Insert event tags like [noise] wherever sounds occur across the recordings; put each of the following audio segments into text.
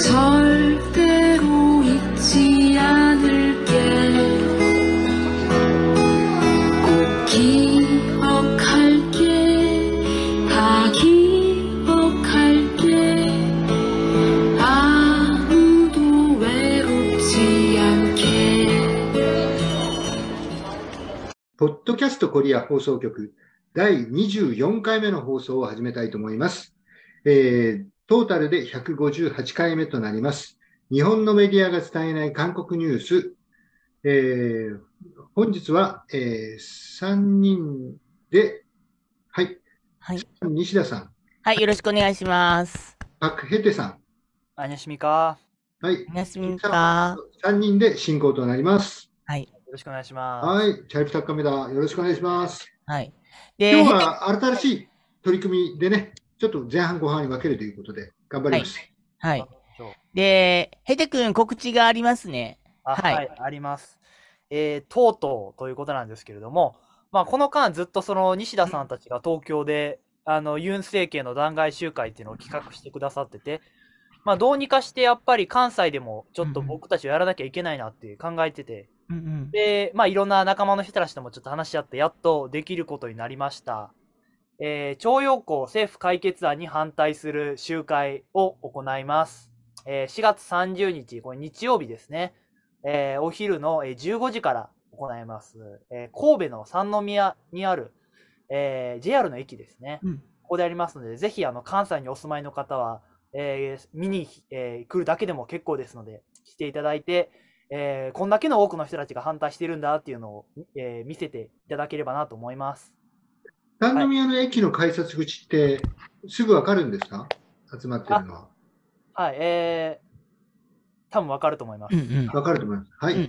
절대로잊지않을게할게할게ポッドキャストコリア放送局第24回目の放送を始めたいと思います。えートータルで158回目となります。日本のメディアが伝えない韓国ニュース。えー、本日は、えー、3人で、はい。はい、西田さん。はい、よろしくお願いします。パクヘテさん。あにしみか。はい。あにしみか。3人で進行となります。はい。よろしくお願いします。はい。チャイプタッカメダ、よろしくお願いします。はい。で今日は新しい取り組みでね、ちょっと前半後半に分けるということで、頑張ります。はい。はい、で、ヘテ君、告知がありますね。はい、はい、あります。えー、とうとうということなんですけれども、まあ、この間ずっとその西田さんたちが東京で、あの、ユン政権の弾劾集会っていうのを企画してくださってて、まあ、どうにかしてやっぱり関西でもちょっと僕たちをやらなきゃいけないなって考えてて、うんうん、で、まあ、いろんな仲間の人たちともちょっと話し合って、やっとできることになりました。えー、徴用工政府解決案に反対する集会を行います。えー、4月30日、これ日曜日ですね。えー、お昼の15時から行います。え神戸の三宮にある、え JR の駅ですね。うん、ここでありますので、ぜひあの関西にお住まいの方は、え見に、え来るだけでも結構ですので、来ていただいて、えこんだけの多くの人たちが反対してるんだっていうのを、え見せていただければなと思います。番組の駅の改札口ってすぐわかるんですか集まってるのは。はい、えー、多分わかると思います。わ、うんうん、かると思います。はい。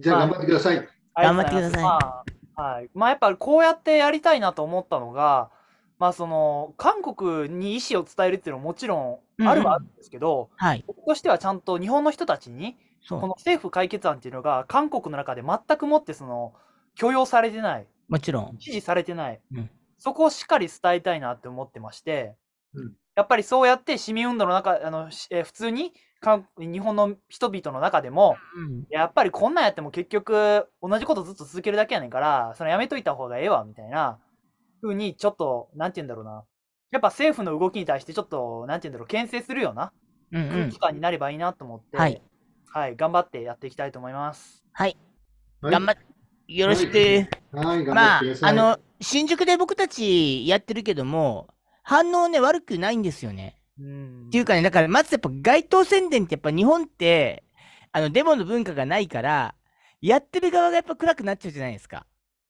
じゃあ頑張ってください。まあ、頑張ってください。まあ、はい。まあやっぱこうやってやりたいなと思ったのが、まあその、韓国に意思を伝えるっていうのはもちろんあるはあるんですけど、うんはい、僕としてはちゃんと日本の人たちに、この政府解決案っていうのが韓国の中で全くもってその許容されてないもちろん。支持されてない。うん、そこをしっかり伝えたいなって思ってまして、うん、やっぱりそうやって市民運動の中、あのえー、普通に日本の人々の中でも、うん、やっぱりこんなんやっても結局同じことずっと続けるだけやねんから、そのやめといた方がええわ、みたいな風にちょっと、なんて言うんだろうな。やっぱ政府の動きに対してちょっと、なんて言うんだろう、牽制するような空気感になればいいなと思って、うんうん、はい、はい、頑張ってやっていきたいと思います。はい。はい、頑張ってよろしく。はい、まあ、あの、新宿で僕たちやってるけども、反応ね、悪くないんですよね。うん、っていうかね、だから、まずやっぱ街頭宣伝ってやっぱ日本って、あの、デモの文化がないから、やってる側がやっぱ暗くなっちゃうじゃないですか。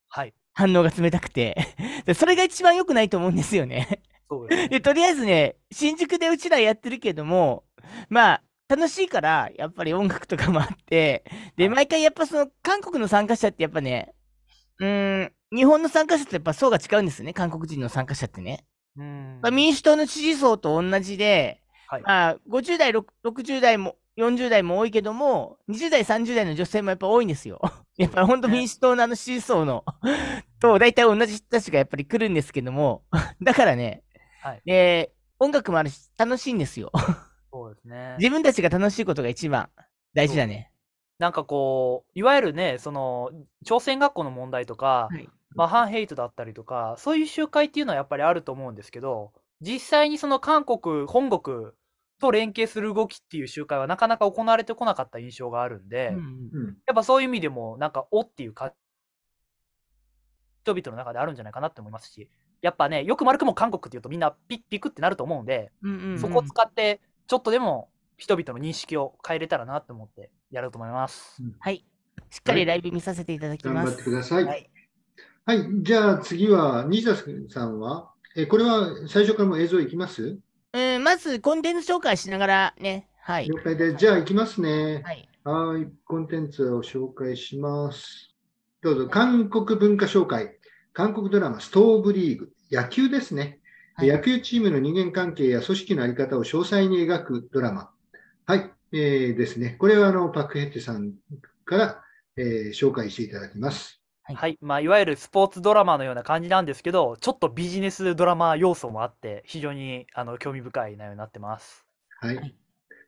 はい。反応が冷たくて [laughs] それが一番良くないと思うんですよねそうです、ね、で。とりあえずね、新宿でうちらやってるけども、まあ、楽しいから、やっぱり音楽とかもあって、で、毎回やっぱその、韓国の参加者ってやっぱね、うん、日本の参加者ってやっぱ層が違うんですね、韓国人の参加者ってね。うんま民主党の支持層と同じで、はい、まあ、50代、60代も、40代も多いけども、20代、30代の女性もやっぱ多いんですよ。[laughs] やっぱ本当民主党のあの支持層のと大体同じ人たちがやっぱり来るんですけども、だからね、はい、音楽もあるし楽しいんですよ。ですね。自分たちが楽しいことが一番大事だね。なんかこう、いわゆるね、その、朝鮮学校の問題とか、はい、まあ、反ヘイトだったりとか、そういう集会っていうのはやっぱりあると思うんですけど、実際にその韓国、本国と連携する動きっていう集会はなかなか行われてこなかった印象があるんで、うんうん、やっぱそういう意味でも、なんか、おっていうか、人々の中であるんじゃないかなって思いますし、やっぱね、よく丸くも韓国っていうとみんなピッピクってなると思うんで、うんうんうん、そこを使って、ちょっとでも人々の認識を変えれたらなと思ってやろうと思います。はい。しっかりライブ見させていただきます。はい、頑張ってください。はい。はい、じゃあ次はニーザスさんは、えこれは最初からも映像いきますうん、まずコンテンツ紹介しながらね。はい。了解で、じゃあいきますね。はい。はい、コンテンツを紹介します。どうぞ、韓国文化紹介、韓国ドラマ、ストーブリーグ、野球ですね。はい、野球チームの人間関係や組織の在り方を詳細に描くドラマ。はい、えー、ですね。これはあのパクヘッジさんから、えー、紹介していただきます。はい、はい、まあ、いわゆるスポーツドラマのような感じなんですけど、ちょっとビジネスドラマ要素もあって、非常にあの興味深い内容になってます。はい。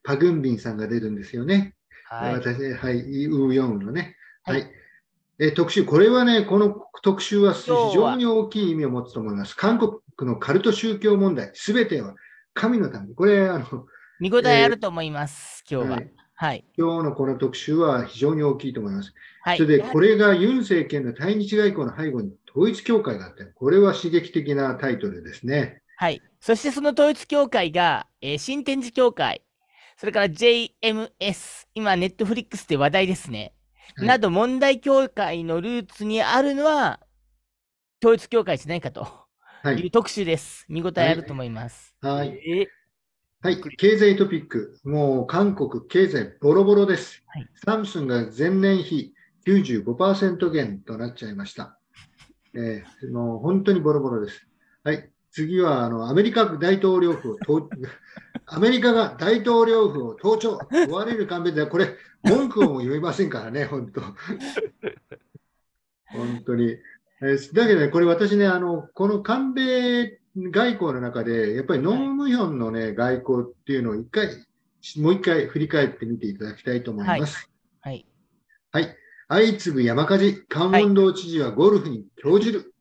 パグンビンさんが出るんですよね。はい。私はい、ウーヨンのね。はい、はいえ特集、これはね、この特集は非常に大きい意味を持つと思います。韓国のカルト宗教問題、すべては神のため。これ、あの、見応えあると思います、えー、今日は。はい今日のこの特集は非常に大きいと思います。はい、それで、これがユン政権の対日外交の背後に統一教会があって、これは刺激的なタイトルですね。はい。そしてその統一教会が、えー、新天地教会、それから JMS、今、ネットフリックスで話題ですね。など問題協会のルーツにあるのは、統一協会じゃないかという特集です。見応えあると思います。はい。はいはい、経済トピック、もう韓国、経済ボロボロです。はい、サムスンが前年比95%減となっちゃいました。えー、もう本当にボロボロです。はい、次はあのアメリカ大統領府を [laughs] アメリカが大統領府を盗聴、追われる勘弁で、これ、文句も言えませんからね、[laughs] 本当。[laughs] 本当に。えだけどね、これ私ね、あの、この韓米外交の中で、やっぱりノン・ムヒョンのね、外交っていうのを一回、もう一回振り返ってみていただきたいと思います。はい。はい。はい、相次ぐ山火事、関門道知事はゴルフに興じる。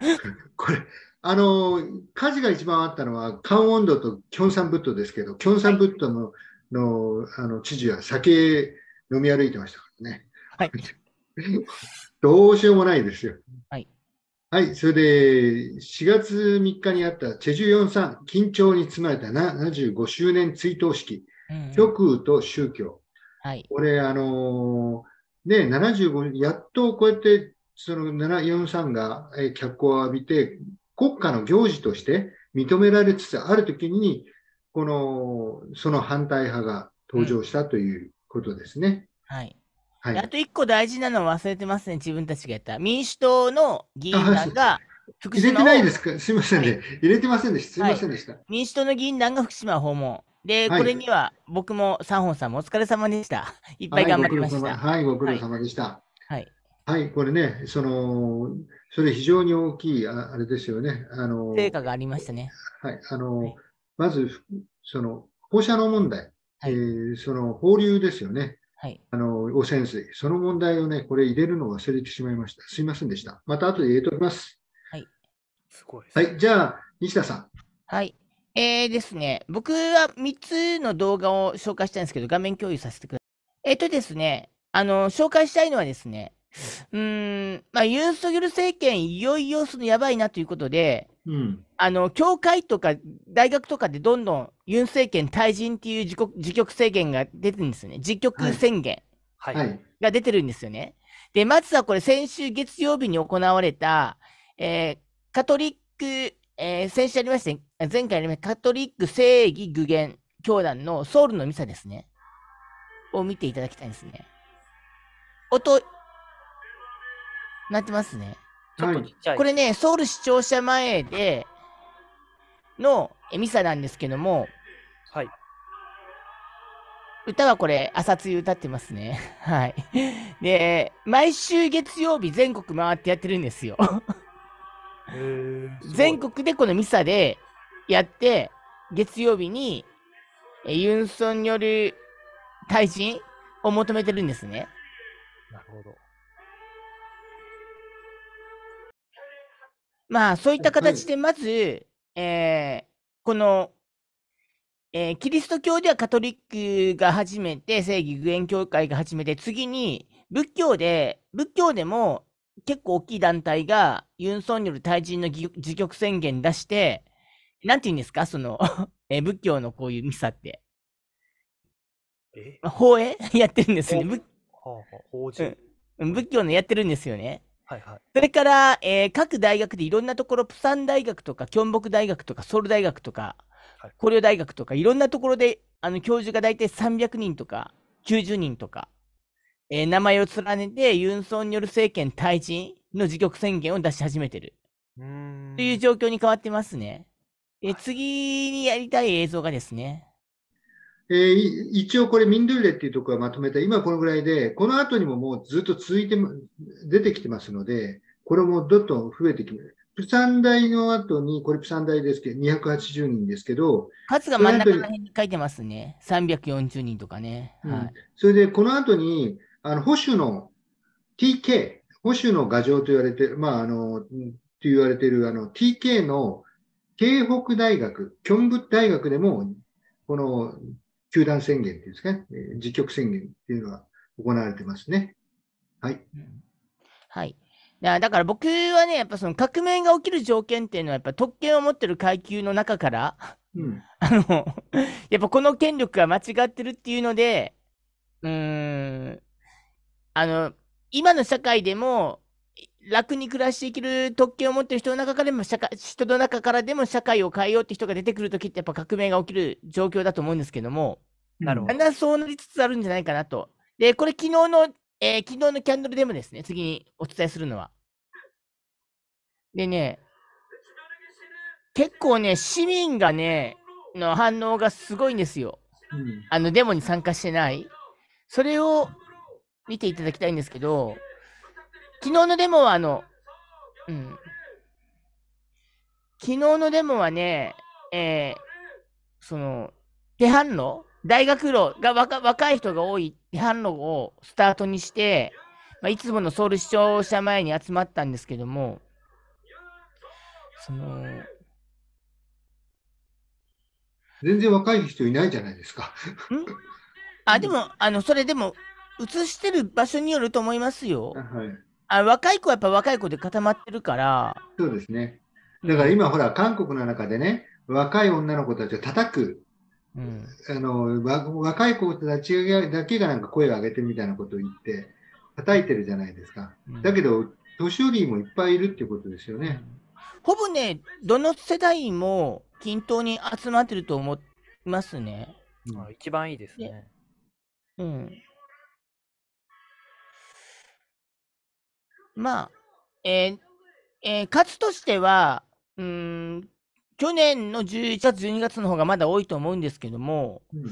はい、これ、あの火事が一番あったのはカンウォンドとキョンサンブットですけどキョンサンブットの,、のあの知事は酒飲み歩いてましたからね。はい、[laughs] どうしようもないですよ。はい、はい、それで4月3日にあったチェジュヨンさん緊張に包まれた75周年追悼式、うんうん、極右と宗教、はい、これあのね75やっとこうやってその743が脚光を浴びて国家の行事として認められつつあるときに、この、その反対派が登場したということですね。うん、はい。はい、あと一個大事なの忘れてますね、自分たちがやった。民主党の議員団が入れてないですかすみませんね、はい、入れてませんでした。すみませんでした、はい、民主党の議員団が福島訪問。で、これには僕も三本さんもお疲れ様でした。いっぱい頑張りました。はい、ご苦労様でした。はい。はい、これね、その、それ非常に大きい、あれですよね。あの、成果がありましたね。はい、あの、はい、まず、その、放射能問題、はい、えー、その、放流ですよね。はい、あの汚染水、その問題をね、これ入れるのを忘れてしまいました。すいませんでした。また後で入れておきます。はい。すごい、ね、はい、じゃあ、西田さん。はい。えーですね、僕は3つの動画を紹介したいんですけど、画面共有させてください。えっ、ー、とですね、あの、紹介したいのはですね、うん、まあ、ユン・ソギョル政権、いよいよそのやばいなということで、うん、あの教会とか大学とかでどんどんユン政権退陣っていう自国自局制限が出てるんですよね、自局宣言が出てるんですよね。はいはい、で、まずはこれ、先週月曜日に行われた、えー、カトリック、えー、先週ありましたね、前回ありましたカトリック正義具現教団のソウルのミサですね、を見ていただきたいんですね。音なってますね。ちょっとちっちゃい。これね、ソウル視聴者前でのミサなんですけども、はい。歌はこれ、朝露歌ってますね。[laughs] はい。で、毎週月曜日全国回ってやってるんですよ。全国でこのミサでやって、月曜日にユンソンによる退陣を求めてるんですね。なるほど。まあ、そういった形で、まず、えー、この、えー、キリスト教ではカトリックが始めて、正義具現教会が始めて、次に、仏教で、仏教でも結構大きい団体が、ユン・ソンによる退陣の自局宣言出して、なんて言うんですか、その [laughs] えー、仏教のこういうミサって。え、法営 [laughs] やってるんですよね。仏教のやってるんですよね。はいはい、それから、えー、各大学でいろんなところ、プサン大学とか、キョンボク大学とか、ソウル大学とか、はい、リ大学とか、いろんなところで、あの、教授が大体300人とか、90人とか、えー、名前を連ねて、ユン・ソンによる政権退陣の自局宣言を出し始めてる。という状況に変わってますね。えー、次にやりたい映像がですね、えー、一応これミンドゥレっていうところはまとめた、今このぐらいで、この後にももうずっと続いて、出てきてますので、これもどんどん増えてきます。プサン大の後に、これプサン大ですけど、280人ですけど、数が真ん中の辺に書いてますね。340人とかね。はい、うん、それで、この後に、あの、保守の TK、保守の牙城と言われて、まあ、あの、って言われてる、あの、TK の京北大学、京ョ大学でも、この球団宣言っいうんですかね、えー、自局宣言っていうのは行われてますね。はい。うん、はいだから僕はね、やっぱその革命が起きる条件っていうのは、やっぱ特権を持ってる階級の中から、うん、[laughs] あの、やっぱこの権力が間違ってるっていうので、うん、あの、今の社会でも、楽に暮らしていける特権を持ってる人の中からでも社会、人の中からでも社会を変えようって人が出てくるときってやっぱ革命が起きる状況だと思うんですけども、なるほど。だんだんそうなりつつあるんじゃないかなと。で、これ昨日の、えー、昨日のキャンドルでもですね、次にお伝えするのは。でね、結構ね、市民がね、の反応がすごいんですよ。うん、あの、デモに参加してない。それを見ていただきたいんですけど、昨日のデモはあの、うん。昨日のデモはね、えー、その、批判路大学路が若若い人が多い批判路をスタートにして、まあ、いつものソウル視聴者前に集まったんですけども、その、全然若い人いないじゃないですか。あ、でも、あの、それでも、映してる場所によると思いますよ。はい。あ若い子はやっぱ若い子で固まってるから。そうですね。だから今、ほら、韓国の中でね、若い女の子たちを叩く、うん、あの若い子たちだけがなんか声を上げてみたいなことを言って、叩いてるじゃないですか。うん、だけど、年寄りもいっぱいいるってことですよね。ほぼね、どの世代も均等に集まってると思いますね。うん、一番いいですね。うん。まあ、えーえー、つとしては、うん、去年の11月、12月の方がまだ多いと思うんですけども、うん、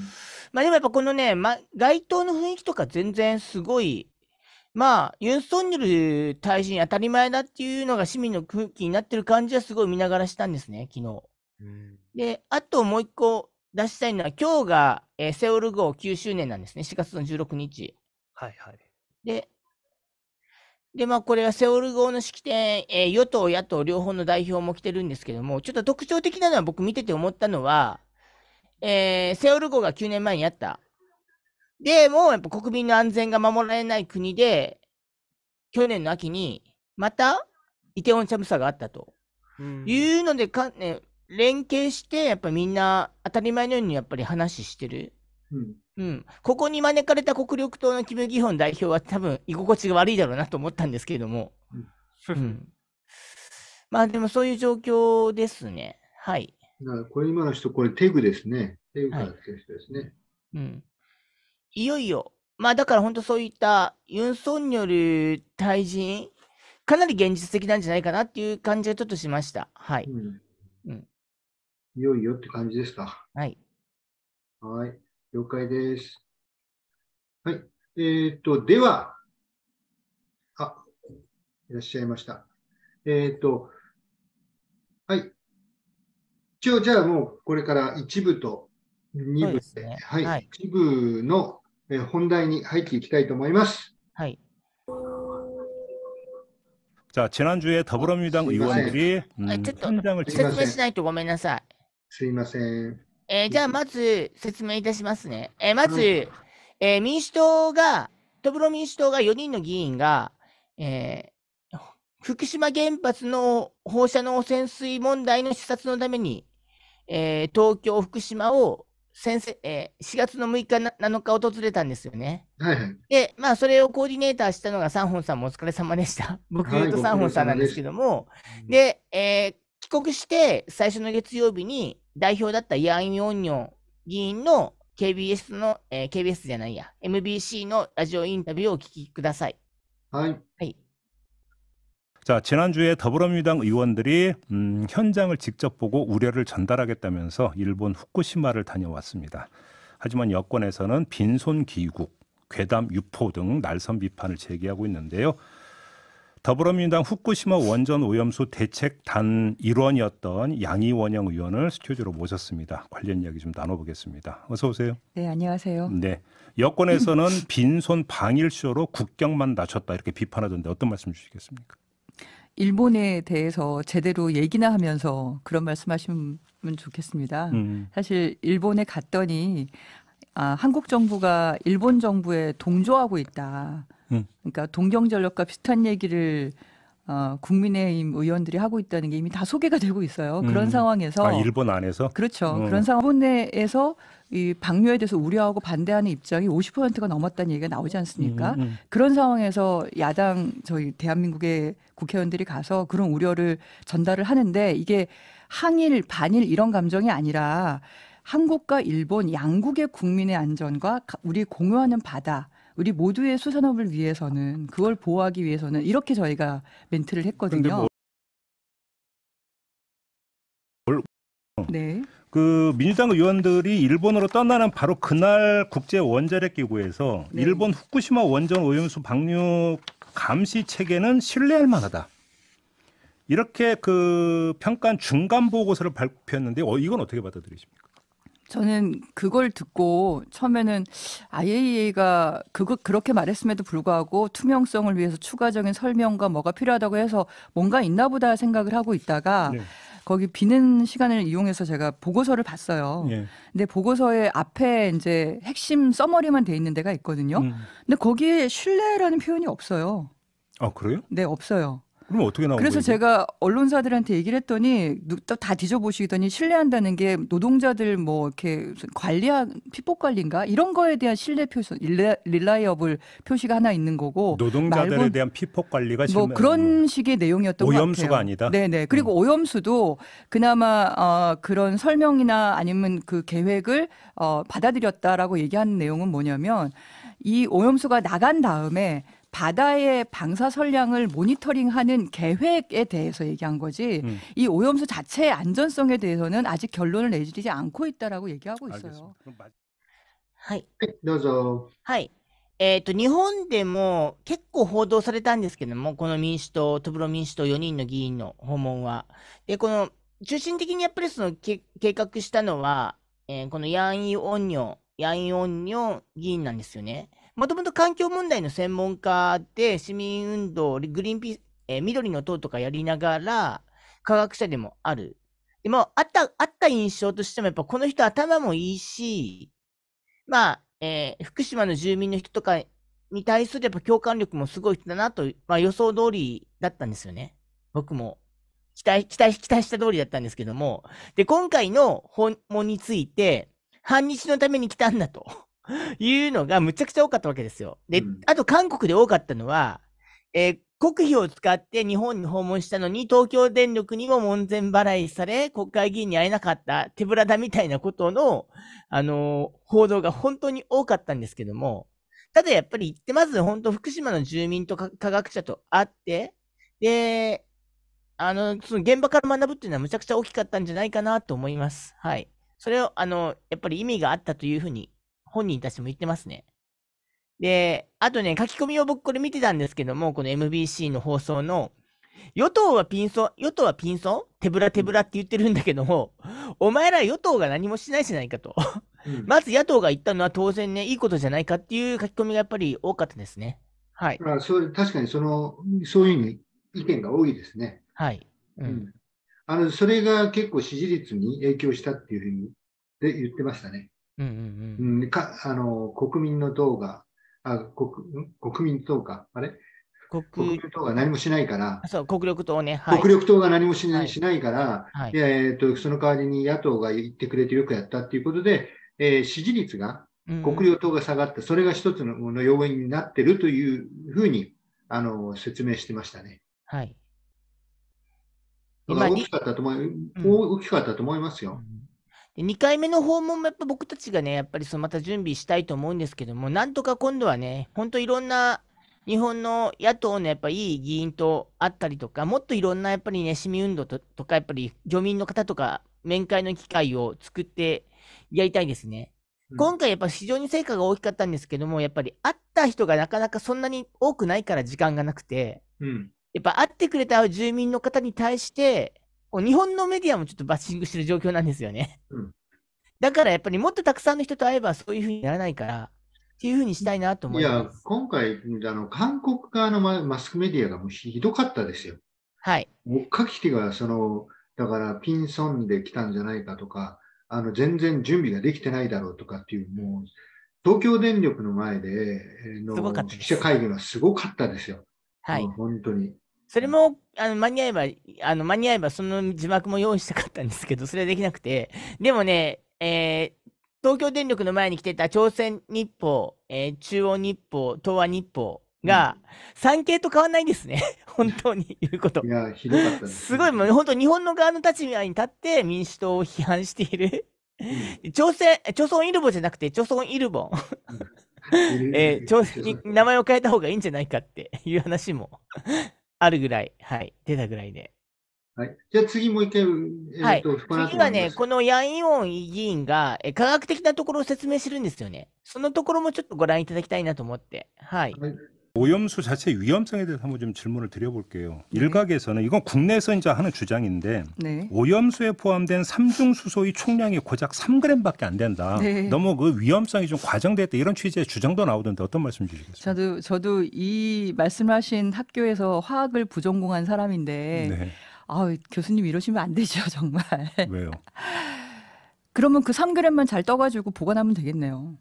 まあでもやっぱこのね、ま、街頭の雰囲気とか全然すごい、まあ、ユン・ソンニョル大臣当たり前だっていうのが市民の空気になってる感じはすごい見ながらしたんですね、昨日。うん、で、あともう一個出したいのは、今日が、えー、セオル号9周年なんですね、4月の16日。はいはい。で、で、まあ、これはセオル号の式典、えー、与党、野党両方の代表も来てるんですけども、ちょっと特徴的なのは僕見てて思ったのは、えー、セオル号が9年前にあった。で、もうやっぱ国民の安全が守られない国で、去年の秋に、また、イテウォンチャムサがあったと。うん、いうのでか、ね、連携して、やっぱみんな当たり前のようにやっぱり話してる。うん、ここに招かれた国力党のキム・ギホン代表は多分居心地が悪いだろうなと思ったんですけれども、うん、まあでもそういう状況ですね。はい。だからこれ今の人、これテグですね。テグから来てる人ですね、はい。うん。いよいよ、まあだから本当そういったユン・ソンによる退陣、かなり現実的なんじゃないかなっていう感じがちょっとしました。はい。うん、うん、いよいよって感じですか。はい。はい。了解です。はい。えっ、と、では、あ、いらっしゃいました。えっ、と、はい。一応、じゃあもう、これから一部と二部で、ね、はい、はい、一部の本題に入っていきたいと思います。はい。자지난주에더불어민주당의원들이음현장을説明しないとごめんなさいすいませんえー、じゃあ、まず説明いたしますね。えー、まず、えー、民主党が、トブロ民主党が4人の議員が、え福島原発の放射能汚染水問題の視察のために、え東京、福島を先生、え4月の6日7日訪れたんですよね。はい、はい、で、まあ、それをコーディネーターしたのがサンホンさんもお疲れ様でした。僕言うとサンホンさんなんですけども、はい、で、え帰国して、最初の月曜日に、代表だったヤン・ヨンニョン議員の KBS の、えー、KBS じゃないや、MBC のラジオインタビューをお聞きください。 하이. 하이. 자, 지난주에 더불어민주당 의원들이 음, 현장을 직접 보고 우려를 전달하겠다면서 일본 후쿠시마를 다녀왔습니다. 하지만 여권에서는 빈손 기국, 괴담 유포 등 날선 비판을 제기하고 있는데요. 더불어민주당 후쿠시마 원전 오염수 대책단 일원이었던 양이원영 의원을 스튜디오로 모셨습니다. 관련 이야기 좀 나눠보겠습니다. 어서 오세요. 네, 안녕하세요. 네, 여권에서는 [laughs] 빈손 방일쇼로 국경만 낮췄다 이렇게 비판하던데 어떤 말씀 주시겠습니까? 일본에 대해서 제대로 얘기나 하면서 그런 말씀하시면 좋겠습니다. 음. 사실 일본에 갔더니 아, 한국 정부가 일본 정부에 동조하고 있다. 음. 그러니까 동경전력과 비슷한 얘기를 어, 국민의힘 의원들이 하고 있다는 게 이미 다 소개가 되고 있어요. 음. 그런 음. 상황에서 아, 일본 안에서 그렇죠. 음. 그런 상황 일본에서 이 방류에 대해서 우려하고 반대하는 입장이 50%가 넘었다는 얘기가 나오지 않습니까? 음, 음. 그런 상황에서 야당 저희 대한민국의 국회의원들이 가서 그런 우려를 전달을 하는데 이게 항일 반일 이런 감정이 아니라 한국과 일본 양국의 국민의 안전과 우리 공유하는 바다 우리 모두의 수산업을 위해서는 그걸 보호하기 위해서는 이렇게 저희가 멘트를 했거든요. 뭘... 네. 그 민주당 의원들이 일본으로 떠나는 바로 그날 국제 원자력 기구에서 네. 일본 후쿠시마 원전 오염수 방류 감시 체계는 신뢰할 만하다. 이렇게 그 평가 중간 보고서를 발표했는데 어, 이건 어떻게 받아들이십니까? 저는 그걸 듣고 처음에는 IAEA가 그거 그렇게 말했음에도 불구하고 투명성을 위해서 추가적인 설명과 뭐가 필요하다고 해서 뭔가 있나 보다 생각을 하고 있다가 네. 거기 비는 시간을 이용해서 제가 보고서를 봤어요. 예. 근데 보고서의 앞에 이제 핵심 써머리만 돼 있는 데가 있거든요. 음. 근데 거기에 신뢰라는 표현이 없어요. 아, 그래요? 네, 없어요. 그럼 어떻게 나온 그래서 거예요? 제가 언론사들한테 얘기를 했더니 다 뒤져보시더니 신뢰한다는 게 노동자들 뭐 이렇게 관리한 피폭 관리인가 이런 거에 대한 신뢰 표시 릴라, 이어블 표시가 하나 있는 거고 노동자들에 대한 피폭 관리가 뭐 그런 음. 식의 내용이었던 오염것 같아요. 오염수가 아니다. 네네 그리고 음. 오염수도 그나마 어, 그런 설명이나 아니면 그 계획을 어, 받아들였다라고 얘기하는 내용은 뭐냐면 이 오염수가 나간 다음에 바다의방사선량을모니터링하는계획에대해서얘기한거지음이오염수자체의안전성에대해서는아직결론을내지않고있다라고얘기하고있어요알겠습니다はい。はい、どうぞ。はい。えっ、ー、と、日本でも結構報道されたんですけども、この民主党、トブロ民主党4人の議員の訪問は。で、この、中心的にやっぱりその計画したのは、えー、このヤンイ・オンニョヤンイ・オンニョ議員なんですよね。もともと環境問題の専門家で、市民運動、グリーンピース、えー、緑の党とかやりながら、科学者でもある。でも、あった、あった印象としても、やっぱこの人頭もいいし、まあ、えー、福島の住民の人とかに対するやっぱ共感力もすごい人だなと、まあ予想通りだったんですよね。僕も。期待、期待、期待した通りだったんですけども。で、今回の訪問について、反日のために来たんだと。[laughs] いうのがむちゃくちゃ多かったわけですよ。で、あと韓国で多かったのは、えー、国費を使って日本に訪問したのに、東京電力にも門前払いされ、国会議員に会えなかった、手ぶらだみたいなことの、あのー、報道が本当に多かったんですけども、ただやっぱり行って、まず本当福島の住民と科学者と会って、で、あの、その現場から学ぶっていうのはむちゃくちゃ大きかったんじゃないかなと思います。はい。それを、あの、やっぱり意味があったというふうに本人たちも言ってますね。で、あとね、書き込みを僕これ見てたんですけども、この MBC の放送の、与党はピンソン、与党はピンソン手ぶら手ぶらって言ってるんだけども、お前ら与党が何もしないじゃないかと。まず野党が言ったのは当然ね、いいことじゃないかっていう書き込みがやっぱり多かったですね。はい。まあそれ確かにその、そういう意見が多いですね。はい。うん、うん、あのそれが結構支持率に影響したっていうふうにで言ってましたね。うんうんうん、かあの国民の党が、あ国国民党か、あれ国民党が何もしないから、そう国力党ね、はい、国力党が何もしないはい、しないから、はい、えーと、その代わりに野党が言ってくれてよくやったということで、えー、支持率が、国力党が下がった、うんそれが一つのの要因になってるというふうにあの説明してましたね。はい。大きかったと思う大きかったと思いますよ。うんで、2回目の訪問もやっぱ僕たちがね、やっぱりそのまた準備したいと思うんですけども、なんとか今度はね、ほんといろんな日本の野党のやっぱいい議員と会ったりとか、もっといろんなやっぱりね、市民運動ととか、やっぱり漁民の方とか、面会の機会を作ってやりたいですね。今回やっぱ非常に成果が大きかったんですけども、やっぱり会った人がなかなかそんなに多くないから時間がなくて、うん、やっぱ会ってくれた住民の方に対して、もう日本のメディアもちょっとバッシングしてる状況なんですよね。うん、だからやっぱりもっとたくさんの人と会えばそういうふうにならないから、っていうふうにしたいなと思います。いや、今回、あの韓国側のマスクメディアがもうひどかったですよ。はい。追っかきてが、その、だからピンソンで来たんじゃないかとか、あの全然準備ができてないだろうとかっていう、もう、東京電力の前での記者会議はすごかったですよ。はい。本当に。それも、あの、間に合えば、あの、間に合えば、その字幕も用意したかったんですけど、それはできなくて。でもね、えー、東京電力の前に来てた朝鮮日報、えー、中央日報、東亜日報が、産経と変わんないんですね。[laughs] 本当に言うこと。いや、ひどかったす、ね、すごい、もう本当日本の側の立場に立って民主党を批判している。うん、朝鮮、朝鮮イルボじゃなくて、朝鮮イルボン。[laughs] えー、朝鮮に名前を変えた方がいいんじゃないかっていう話もあるぐらい、はい、出たぐらいで。はい、じゃあ次もう一回、えーとはい、次はね、このヤン・イオン議員がえ科学的なところを説明するんですよね。そのところもちょっとご覧いただきたいなと思って。はい、はい 오염수 자체 위험성에 대해서 한번 좀 질문을 드려볼게요. 네. 일각에서는 이건 국내에서 이제 하는 주장인데 네. 오염수에 포함된 삼중 수소의 총량이 고작 3g밖에 안 된다. 네. 너무 그 위험성이 좀 과장됐다 이런 취지의 주장도 나오던데 어떤 말씀 주시겠어요? 저도 저도 이 말씀하신 학교에서 화학을 부전공한 사람인데 아 교수님 이러시면 안 되죠 [laughs] 정말. 왜요? 그러면 그 3g만 잘 떠가지고 보관하면 되겠네요.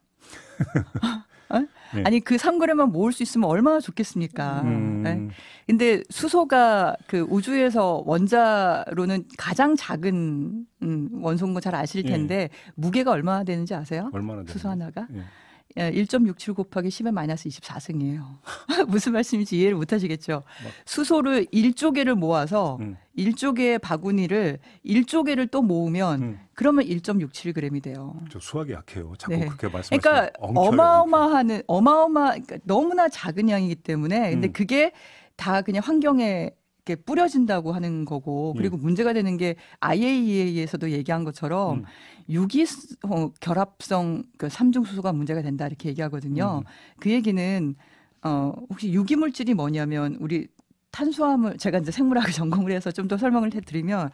어? [laughs] 네. 아니 그 3g만 모을 수 있으면 얼마나 좋겠습니까? 음. 네. 근데 수소가 그 우주에서 원자로는 가장 작은 음, 원소인 거 잘 아실 예. 텐데 예. 무게가 얼마나 되는지 아세요? 얼마나 수소 되나요? 하나가? 예. 1.67 예, 곱하기 10의 마이너스 24승이에요. [laughs] 무슨 말씀인지 이해를 못 하시겠죠. 뭐. 수소를 1조개를 모아서 음. 1조개의 바구니를 1조개를 또 모으면 음. 그러면 1.67g이 돼요. 저 수학이 약해요. 자꾸 네. 그렇게 말씀하시면 그러니까 어마어마한 어마어마 그러니까 너무나 작은 양이기 때문에 근데 음. 그게 다 그냥 환경에 이렇게 뿌려진다고 하는 거고 그리고 음. 문제가 되는 게 IAEA에서도 얘기한 것처럼 음. 유기 어, 결합성 그 삼중 수소가 문제가 된다 이렇게 얘기하거든요. 음. 그 얘기는 어 혹시 유기 물질이 뭐냐면 우리 탄수화물 제가 이제 생물학을 [laughs] 전공을 해서 좀 더 설명을 해드리면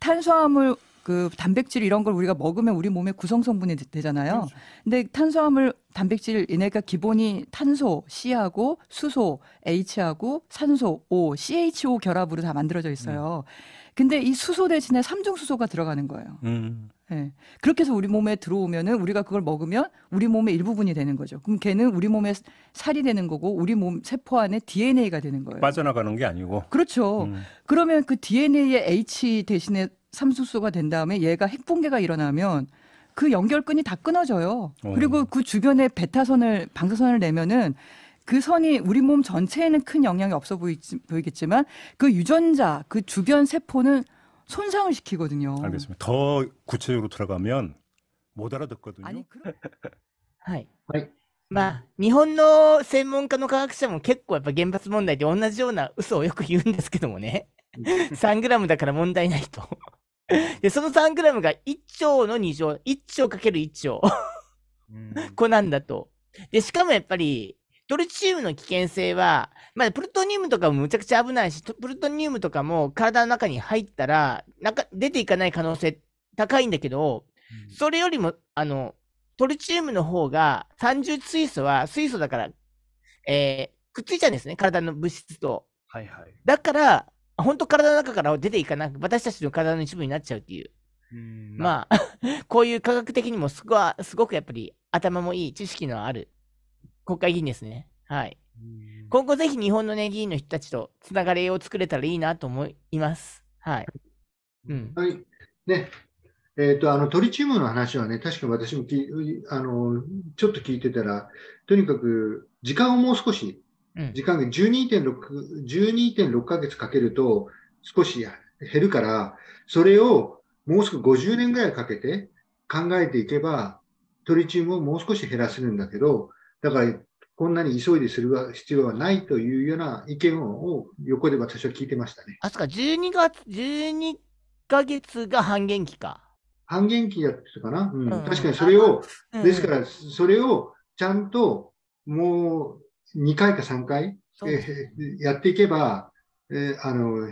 탄수화물 그 단백질 이런 걸 우리가 먹으면 우리 몸의 구성 성분이 되잖아요. 그렇죠. 근데 탄수화물 단백질 얘네가 기본이 탄소 C하고 수소 H하고 산소 O CHO 결합으로 다 만들어져 있어요. 음. 근데 이 수소 대신에 삼중 수소가 들어가는 거예요. 음. 예. 그렇게 해서 우리 몸에 들어오면은 우리가 그걸 먹으면 우리 몸의 일부분이 되는 거죠. 그럼 걔는 우리 몸에 살이 되는 거고 우리 몸 세포 안에 DNA가 되는 거예요. 빠져나가는 게 아니고. 그렇죠. 음. 그러면 그 DNA의 H 대신에 삼수소가 된 다음에 얘가 핵붕괴가 일어나면 그 연결끈이 다 끊어져요. 오. 어. 그리고 그 주변에 베타선을 방사선을 내면은 그 선이 우리 몸 전체에는 큰 영향이 없어 보이지, 보이겠지만 그 유전자 그 주변 세포는 손상을시키거든요알겠습니다더구체적으로들어가면못알아듣거든요아니그럼は [laughs] い。はい。まあ、日本の専門家の科学者も結構やっぱ原発問題で同じような嘘をよく言うんですけどもね。3グラムだから問題ないと。[laughs] で、その3グラムが1兆の2乗、1兆かける1兆。こなんだと。で、しかもやっぱり、トリチウムの危険性は、まあ、プルトニウムとかもむちゃくちゃ危ないし、プルトニウムとかも体の中に入ったら、な出ていかない可能性高いんだけど、うん、それよりも、あの、トリチウムの方が、三重水素は水素だから、えー、くっついちゃうんですね、体の物質と。はいはい。だから、本当体の中から出ていかなく、私たちの体の一部になっちゃうっていう。うんまあ、[laughs] こういう科学的にもすごすごくやっぱり頭もいい知識のある国会議員ですね。はい。今後ぜひ日本のね、議員の人たちとつながりを作れたらいいなと思います。はい。うん。はい。ね。えっ、ー、と、あの、トリチウムの話はね、確か私もき、あの、ちょっと聞いてたら、とにかく、時間をもう少し、時間が12.6、12.6ヶ月かけると、少し減るから、それをもうすぐ50年ぐらいかけて考えていけば、トリチウムをもう少し減らせるんだけど、だから、こんなに急いでする必要はないというような意見を横で私は聞いてましたね。あ、そか、12月、12ヶ月が半減期か。半減期だったかな、うん、うん、確かにそれを、うん、ですから、それをちゃんともう2回か3回、えやっていけば、えー、あの、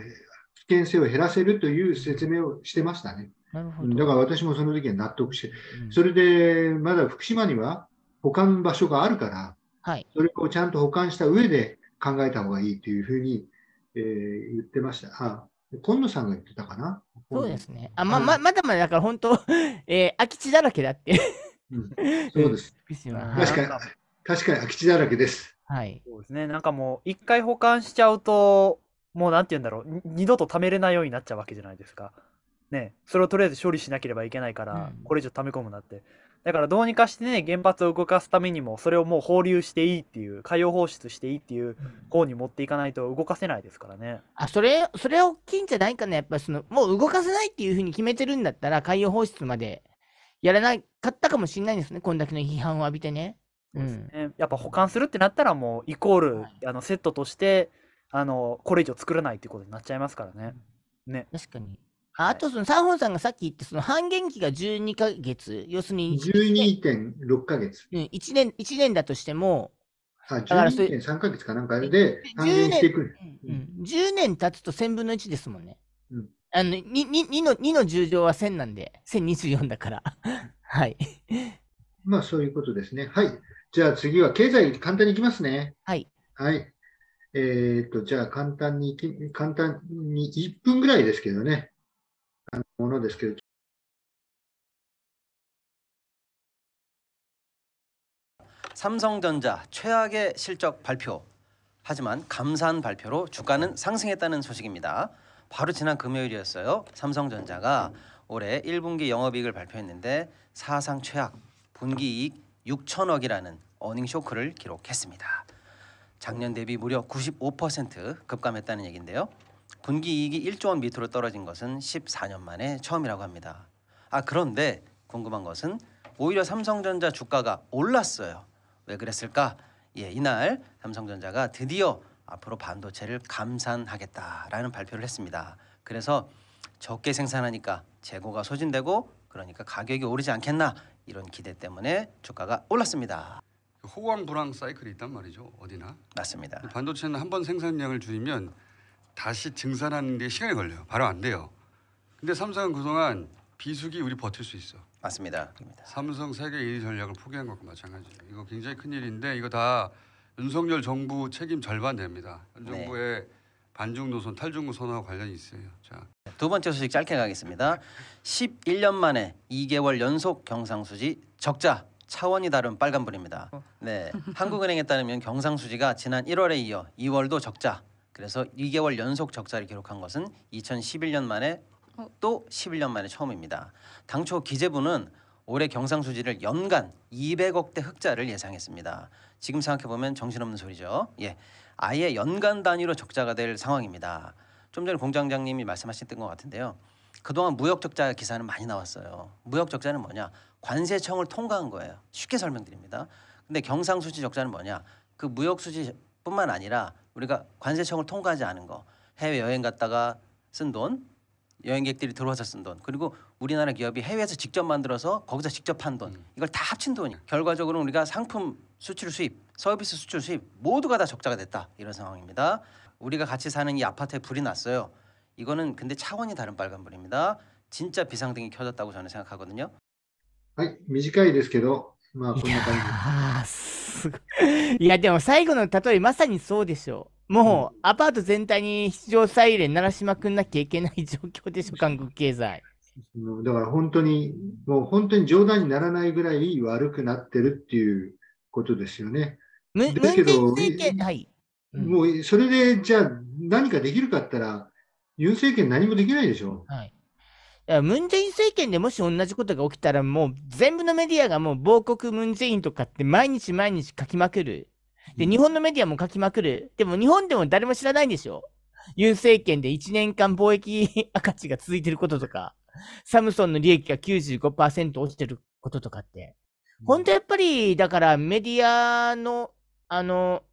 危険性を減らせるという説明をしてましたね。だから私もその時は納得して、うん、それでまだ福島には保管場所があるから、はい、それをちゃんと保管した上で考えた方がいいというふうに、えー、言ってました。あ今野さんが言ってたかな。そうですね。あまままだまだだから本当、[laughs] えー、空き地だらけだって。うん、そうです。[laughs] 確かに、確かに空き地だらけです。はい。そうですね。なんかもう、一回保管しちゃうと、もうなんて言うんだろう、二度と貯めれないようになっちゃうわけじゃないですか。ね、それをとりあえず処理しなければいけないから、うん、これ以上貯め込むなって、だからどうにかしてね、原発を動かすためにも、それをもう放流していいっていう、海洋放出していいっていう方に持っていかないと動かせないですからね。あ、それ、それ大きいんじゃないかな、ね、やっぱその、もう動かせないっていうふうに決めてるんだったら、海洋放出までやらなかったかもしれないですね、こんだけの批判を浴びてね。うね、うん、やっぱ保管するってなったら、もうイコール、はい、あのセットとして、あのこれ以上作らないっていうことになっちゃいますからね。ね確かに。あとそのサンホンさんがさっき言って、その半減期が12か月、要するに12.6か月、うん1年。1年だとしても、12.3か月かなんかで半減していく10年,、うん、10年経つと1000分の1ですもんね。うん、あの 2, 2, の2の10乗は1000なんで、1024だから。はい。まあそういうことですね。はい。じゃあ次は経済、簡単にいきますね。はい。はい。えー、っと、じゃあ簡単に簡単に1分ぐらいですけどね。uno descrive 삼성전자 최악의 실적 발표. 하지만 감사한 발표로 주가는 상승했다는 소식입니다. 바로 지난 금요일이었어요. 삼성전자가 올해 1분기 영업이익을 발표했는데 사상 최악 분기이익 6천억이라는 어닝 쇼크를 기록했습니다. 작년 대비 무려 95% 급감했다는 얘긴데요. 분기 이익이 1조 원 밑으로 떨어진 것은 14년 만에 처음이라고 합니다. 아 그런데 궁금한 것은 오히려 삼성전자 주가가 올랐어요. 왜 그랬을까? 예, 이날 삼성전자가 드디어 앞으로 반도체를 감산하겠다라는 발표를 했습니다. 그래서 적게 생산하니까 재고가 소진되고 그러니까 가격이 오르지 않겠나 이런 기대 때문에 주가가 올랐습니다. 그 호황 불황 사이클이 있단 말이죠. 어디나. 맞습니다. 반도체는 한 번 생산량을 줄이면 다시 증산하는 데 시간이 걸려요. 바로 안 돼요. 근데 삼성은 그동안 비수기 우리 버틸 수 있어. 맞습니다. 삼성 세계 1위 전략을 포기한 것과 마찬가지. 이거 굉장히 큰 일인데 이거 다 윤석열 정부 책임 절반 됩니다. 윤 네. 정부의 반중 노선 탈중 노선하고 관련이 있어요. 자. 두 번째 소식 짧게 가겠습니다. 11년 만에 2개월 연속 경상수지 적자 차원이 다른 빨간불입니다. 네, 한국은행에 따르면 경상수지가 지난 1월에 이어 2월도 적자 그래서 2개월 연속 적자를 기록한 것은 2011년 만에 어. 또 11년 만에 처음입니다. 당초 기재부는 올해 경상수지를 연간 200억대 흑자를 예상했습니다. 지금 생각해보면 정신없는 소리죠. 예, 아예 연간 단위로 적자가 될 상황입니다. 좀 전에 공장장님이 말씀하셨던 것 같은데요. 그동안 무역 적자 기사는 많이 나왔어요. 무역 적자는 뭐냐? 관세청을 통과한 거예요. 쉽게 설명드립니다. 근데 경상수지 적자는 뭐냐? 그 무역 수지 뿐만 아니라 우리가 관세청을 통과하지 않은 거 해외 여행 갔다가 쓴 돈 여행객들이 들어와서 쓴 돈 그리고 우리나라 기업이 해외에서 직접 만들어서 거기서 직접 한돈 음. 이걸 다 합친 돈이 결과적으로 우리가 상품 수출 수입 서비스 수출 수입 모두가 다 적자가 됐다 이런 상황입니다 우리가 같이 사는 이 아파트에 불이 났어요 이거는 근데 차원이 다른 빨간불입니다 진짜 비상등이 켜졌다고 저는 생각하거든요 はい、短いですけど、 네, まあ、こんな感じ。[laughs] いや、いやでも最後の例え、まさにそうでしょう。もう、うん、アパート全体に非常サイレン鳴らしまくんなきゃいけない状況でしょ、韓国経済。だから本当に、もう本当に冗談にならないぐらい悪くなってるっていうことですよね。むだけど、はい、もうそれでじゃあ何かできるかったら、ユン政権何もできないでしょ。はいムンジェイン政権でもし同じことが起きたら、もう全部のメディアがもう亡国ムンジェインとかって毎日毎日書きまくる。で、日本のメディアも書きまくる。でも日本でも誰も知らないんでしょユン政権で1年間貿易赤字が続いてることとか、サムソンの利益が95%落ちてることとかって。本当やっぱり、だからメディアの、あの、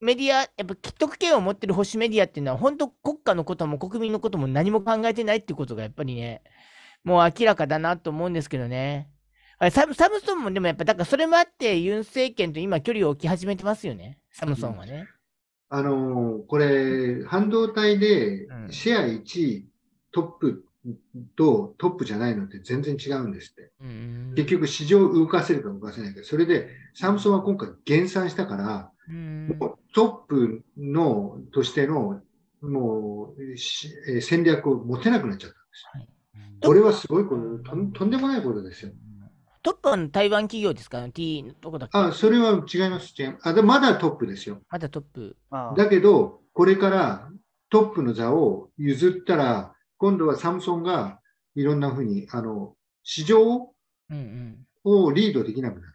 メディア、やっぱ既得権を持ってる保守メディアっていうのは、本当国家のことも国民のことも何も考えてないっていうことがやっぱりね、もう明らかだなと思うんですけどね。サムサムソンもでもやっぱ、だからそれもあって、ユン政権と今、距離を置き始めてますよね、サムソンはね。あのー、これ、半導体でシェア1位、トップとトップじゃないのって全然違うんですって。結局、市場を動かせるか動かせないか。それで、サムソンは今回減産したから、トップのとしてのもう戦略を持てなくなっちゃったんです。はい、これはすごいことと、とんでもないことですよ。トップは台湾企業ですか、T どこだあそれは違います。違あでまだトップですよ。まだトップ。だけど、これからトップの座を譲ったら、今度はサムソンがいろんなふうにあの市場をリードできなくなる。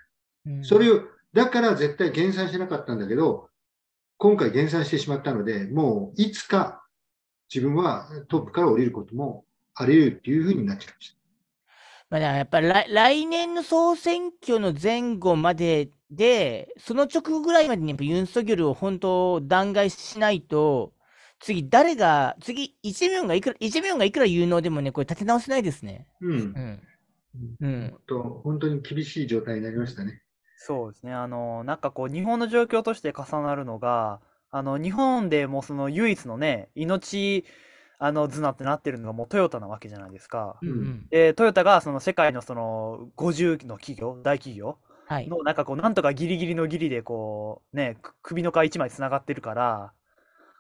うんうん、それをだから絶対減産しなかったんだけど、今回減産してしまったので、もういつか自分はトップから降りることもあり得るっていうふうになっちゃいました。まあ、やっぱり来年の総選挙の前後までで、その直後ぐらいまでにやっぱユン・ソギョルを本当、弾劾しないと、次、誰が、次、イ・ジェミョンがいくら、イ・ジェミョンがいくら有能でもね、これ立て直せないですね。うん。うん。うん、本当、本当に厳しい状態になりましたね。そうですね。あの、なんかこう、日本の状況として重なるのが、あの、日本でもその唯一のね、命、あの、綱ってなってるのがもうトヨタなわけじゃないですか。うんうんトヨタがその世界のその50の企業、大企業のなんかこう、なんとかギリギリのギリでこう、ね、首の皮一枚つながってるから、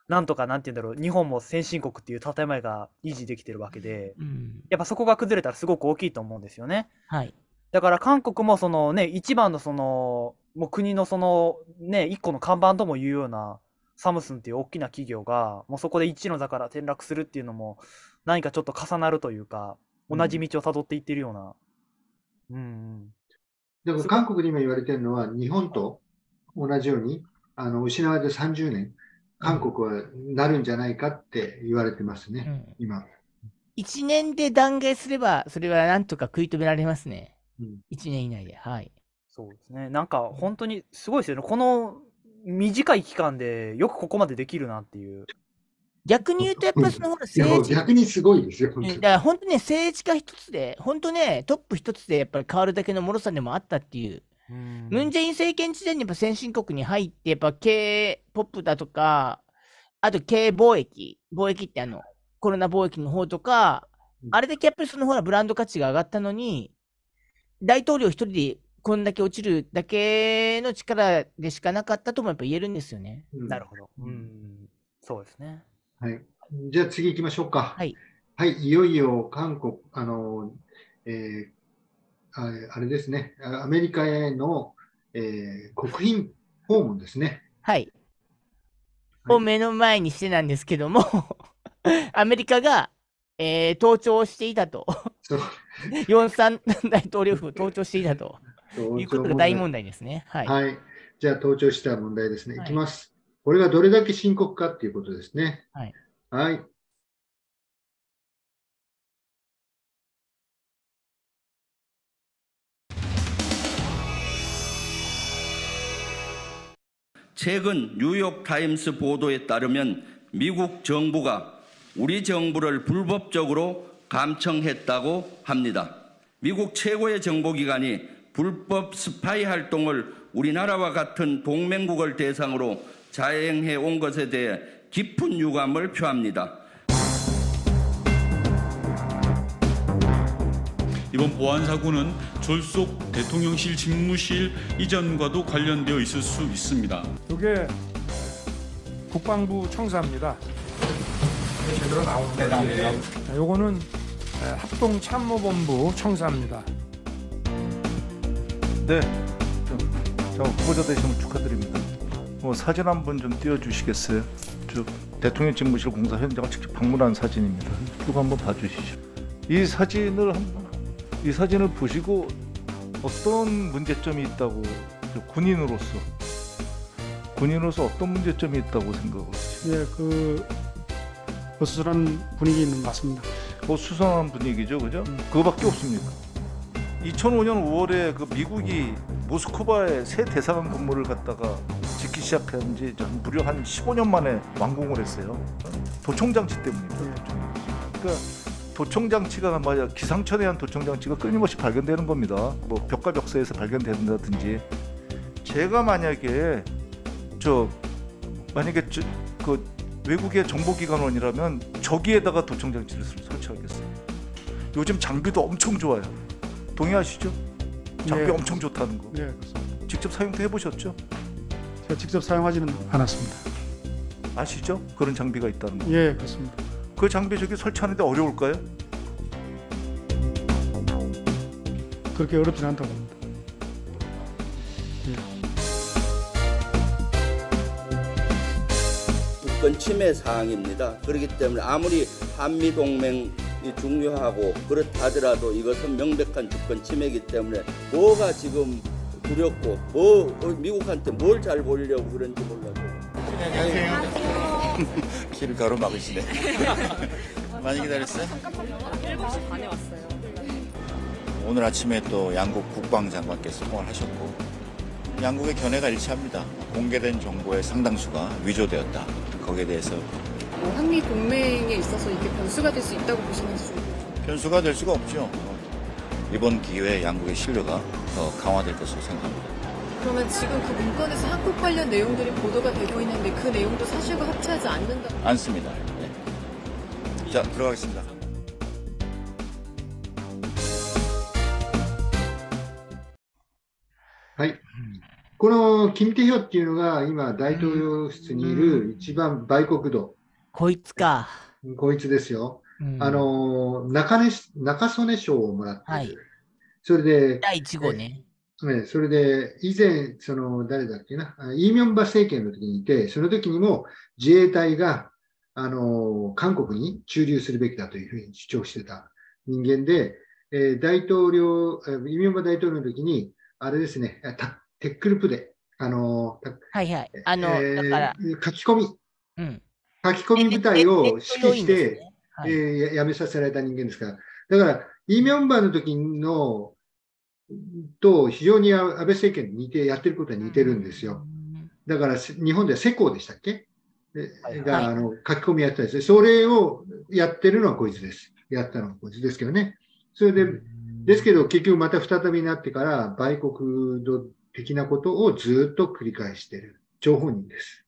なんとかなんて言うんだろう、日本も先進国っていう建前が維持できてるわけで、うん。やっぱそこが崩れたらすごく大きいと思うんですよね。はい。だから韓国もそのね、一番のその、もう国のそのね、一個の看板とも言うような、サムスンっていう大きな企業が、もうそこで一の座から転落するっていうのも、何かちょっと重なるというか、同じ道をたどっていってるような。うん。うんでも韓国で今言われてるのは、日本と同じように、あの失われて30年、韓国はなるんじゃないかって言われてますね、うん、今。1年で断言すれば、それはなんとか食い止められますね。1年以内で、はい。そうですね。なんか本当にすごいですよね。この短い期間でよくここまでできるなっていう。逆に言うと、やっぱりその政治逆にすごいですよ、本当だから本当ね、政治家一つで、本当ね、トップ一つでやっぱり変わるだけのもろさでもあったっていう。ムン・ジェイン政権時代にやっぱ先進国に入って、やっぱ K ポップだとか、あと K 貿易、貿易ってあの、コロナ貿易の方とか、あれだけやっぱりそのほらブランド価値が上がったのに、大統領一人でこんだけ落ちるだけの力でしかなかったともやっぱ言えるんですよね。うん、なるほど、うん。そうですね。はい。じゃあ次行きましょうか。はい。はい、いよいよ韓国、あの、えー、あれあれですね、アメリカへの、えー、国賓訪問ですね。はい。を目の前にしてなんですけども [laughs] アメリカがえー、盗聴していたと。ヨンサン大統領府盗聴していたと。いうことが大問題ですね。はい。はい、じゃあ、盗聴した問題ですね。い、きます。これがどれだけ深刻かということですね。はい。はい。최근뉴욕타임스보도에따르면미국정부가 우리 정부를 불법적으로 감청했다고 합니다. 미국 최고의 정보기관이 불법 스파이 활동을 우리나라와 같은 동맹국을 대상으로 자행해 온 것에 대해 깊은 유감을 표합니다. 이번 보안 사고는 졸속 대통령실 직무실 이전과도 관련되어 있을 수 있습니다. 이게 국방부 청사입니다. 제대로 네, 나오는데 요거는 합동참모본부 청사입니다. 네, 저 후보자 되시면 축하드립니다. 뭐 사진 한 번 좀 띄워주시겠어요? 쭉 대통령 집무실 공사 현장을 직접 방문한 사진입니다. 쭉 한번 봐주시죠. 이 사진을 한번 이 사진을 보시고 어떤 문제점이 있다고 군인으로서 군인으로서 어떤 문제점이 있다고 생각하세요? 예, 그 어수선한 분위기 있는 것 같습니다. 뭐 수상한 분위기죠, 그죠? 음. 그거밖에 없습니까? 2005년 5월에 그 미국이 모스크바에 새 대사관 건물을 갖다가 짓기 시작한 지 무려 한 15년 만에 완공을 했어요. 도청 장치 때문입니다. 예. 그러니까 도청 장치가 맞아 기상천외 한 도청 장치가 끊임없이 발견되는 겁니다. 뭐 벽과 벽사에서 발견된다든지 제가 만약에 저 만약에 저, 그 외국의 정보기관원이라면 저기에다가 도청장치를 설치하겠어요. 요즘 장비도 엄청 좋아요. 동의하시죠? 장비 네. 엄청 좋다는 거. 네, 그렇습니다. 직접 사용도 해보셨죠? 제가 직접 사용하지는 않았습니다. 아시죠? 그런 장비가 있다는 거. 예, 네, 그렇습니다. 그 장비 저기 설치하는데 어려울까요? 그렇게 어렵진 않다고. 주권 침해 사항입니다. 그렇기 때문에 아무리 한미 동맹이 중요하고 그렇다 하더라도 이것은 명백한 주권 침해이기 때문에 뭐가 지금 두렵고 뭐 어, 미국한테 뭘 잘 보려고 그런지 몰라요. 안녕하세요. [laughs] 길 가로막으시네. [laughs] 많이 기다렸어요? 7시 반에 왔어요. 오늘 아침에 또 양국 국방장관께서 통화를 하셨고 양국의 견해가 일치합니다. 공개된 정보의 상당수가 위조되었다. 거기에 대해서. 뭐 한미 동맹에 있어서 이게 변수가 될 수 있다고 보시는지 좀. 변수가 될 수가 없죠. 이번 기회에 양국의 신뢰가 더 강화될 것으로 생각합니다. 그러면 지금 그 문건에서 한국 관련 내용들이 보도가 되고 있는데 그 내용도 사실과 합치하지 않는다? 않습니다. 네. 자, 들어가겠습니다. このキム・テヒョっていうのが今、大統領室にいる一番売国度。こいつか。こいつですよ。あの中根中曽根賞をもらってる。はい、それで、第1号ね。それで、以前、その、誰だっけな、イ・ミョンバ政権の時にいて、その時にも自衛隊が、あの、韓国に駐留するべきだというふうに主張してた人間で、えー、大統領、イ・ミョンバ大統領の時に、あれですね、たっテックループで、あのー、はいはい。あの、えー、だから。書き込み。うん。書き込み部隊を指揮して、ねはい、えー、やめさせられた人間ですから。だから、イ・ミョンバンの時の、と非常に安倍政権に似て、やってることは似てるんですよ。だから、日本では世耕でしたっけ、はいはい、が、あの、書き込みやったりですね。それをやってるのはこいつです。やったのはこいつですけどね。それで、ですけど、結局また再びになってから、売国的なことをずっと繰り返している情報人です。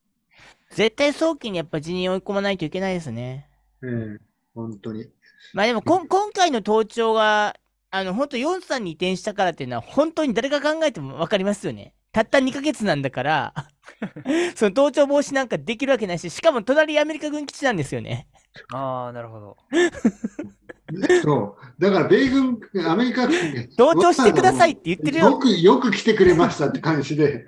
絶対早期にやっぱ辞任追い込まないといけないですね。うん、本当に。まあでもこ、今回の盗聴があの、本当ヨンさんに移転したからっていうのは、本当に誰が考えても分かりますよね。たった2ヶ月なんだから [laughs] その盗聴防止なんかできるわけないし、しかも隣アメリカ軍基地なんですよね。ああ、なるほど。そう。だから、米軍、アメリカ軍同調してくださいって言ってるよ。よく、よく来てくれましたって感じで。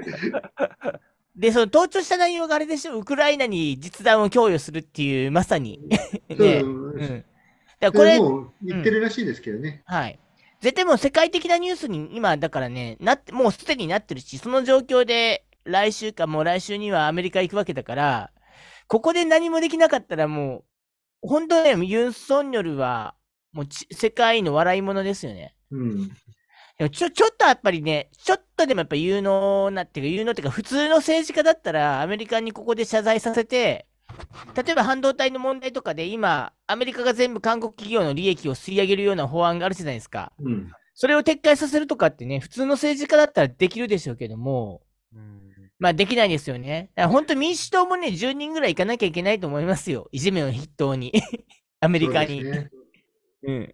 [laughs] で、その盗聴した内容があれでしょ、ウクライナに実弾を供与するっていう、まさに。ね、そう。[laughs] うん、だからこれ。言ってるらしいですけどね。うん、はい。絶対もう世界的なニュースに今、だからね、なって、もうすでになってるし、その状況で来週かもう来週にはアメリカ行くわけだから、ここで何もできなかったらもう、本当ね、ユン・ソンニョルは、もう世界の笑い者ですよね。うん。でもちょ、ちょっとやっぱりね、ちょっとでもやっぱ有能なっていうか、有能っていうか、普通の政治家だったら、アメリカにここで謝罪させて、例えば半導体の問題とかで今、アメリカが全部韓国企業の利益を吸い上げるような法案があるじゃないですか。うん、それを撤回させるとかってね、普通の政治家だったらできるでしょうけども、うん、まあできないですよね。本当民主党もね、10人ぐらい行かなきゃいけないと思いますよ。いじめを筆頭に。[laughs] アメリカに。うね、うん。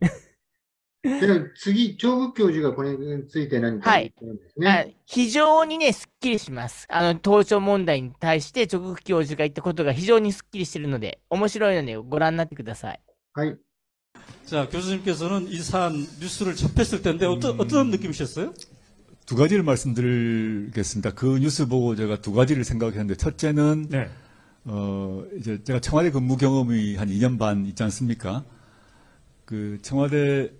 で次、張仏教授がこれについて何か言ってるんですね、はい非常にね、すっきりします。あの、盗聴問題に対して、チ張仏教授が言ったことが非常にすっきりしてるので、面白いので、ご覧になってください。はい。じゃあ、教授님께서 는、 이ニュースを접했을텐 데、 어 떤、 어떤느낌이셨어요두가지를말씀드리겠습니 다。 그ニュース보고제가두가지를생각했는 데、 첫째 는、 네、 어、 이 제、 제가청와대근무경험이한2년반있지않습니까 그、 청와 대、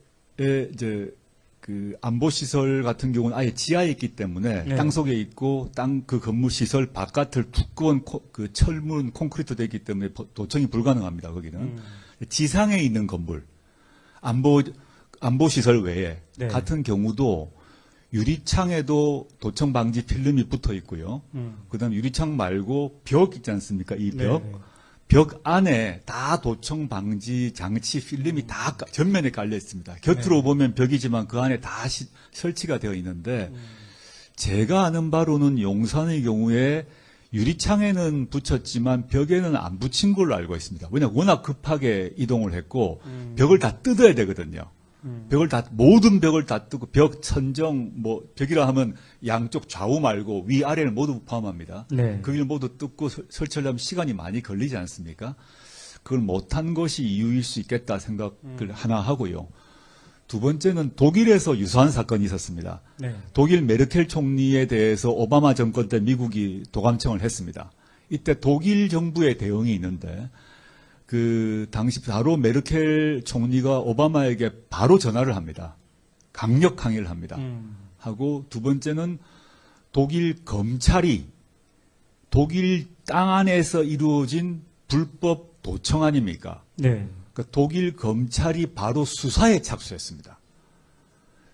이제 그 안보 시설 같은 경우는 아예 지하에 있기 때문에 네. 땅 속에 있고 땅 그 건물 시설 바깥을 두꺼운 코, 그 철문 콘크리트 되기 때문에 도청이 불가능합니다. 거기는 음. 지상에 있는 건물 안보 안보 시설 외에 네. 같은 경우도 유리창에도 도청 방지 필름이 붙어 있고요. 음. 그다음 유리창 말고 벽 있지 않습니까? 이 네, 벽. 네. 벽 안에 다 도청 방지 장치 필름이 다 전면에 깔려 있습니다. 곁으로 네. 보면 벽이지만 그 안에 다 시, 설치가 되어 있는데 음. 제가 아는 바로는 용산의 경우에 유리창에는 붙였지만 벽에는 안 붙인 걸로 알고 있습니다. 왜냐 워낙 급하게 이동을 했고 음. 벽을 다 뜯어야 되거든요. 음. 벽을 다 모든 벽을 다 뜨고 벽 천정 뭐 벽이라 하면 양쪽 좌우 말고 위 아래를 모두 포함합니다. 네. 거기 모두 뜯고 설치하려면 시간이 많이 걸리지 않습니까? 그걸 못한 것이 이유일 수 있겠다 생각을 음. 하나 하고요. 두 번째는 독일에서 유사한 사건이 있었습니다. 네. 독일 메르켈 총리에 대해서 오바마 정권 때 미국이 도감청을 했습니다. 이때 독일 정부의 대응이 있는데 그 당시 바로 메르켈 총리가 오바마에게 바로 전화를 합니다. 강력 항의를 합니다. 음. 하고 두 번째는 독일 검찰이 독일 땅 안에서 이루어진 불법 도청 아닙니까? 네. 그러니까 독일 검찰이 바로 수사에 착수했습니다.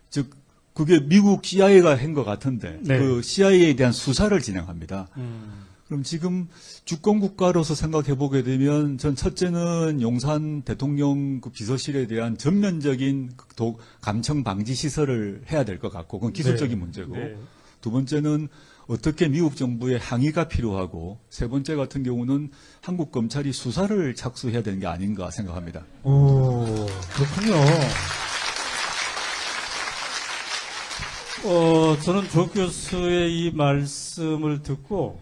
즉 그게 미국 CIA가 한 것 같은데 네. 그 CIA에 대한 수사를 진행합니다. 음. 그럼 지금 주권 국가로서 생각해 보게 되면 전 첫째는 용산 대통령 그 비서실에 대한 전면적인 그 감청 방지 시설을 해야 될 것 같고 그건 기술적인 네. 문제고 네. 두 번째는 어떻게 미국 정부의 항의가 필요하고 세 번째 같은 경우는 한국 검찰이 수사를 착수해야 되는 게 아닌가 생각합니다. 오 그렇군요. 어 저는 조 교수의 이 말씀을 듣고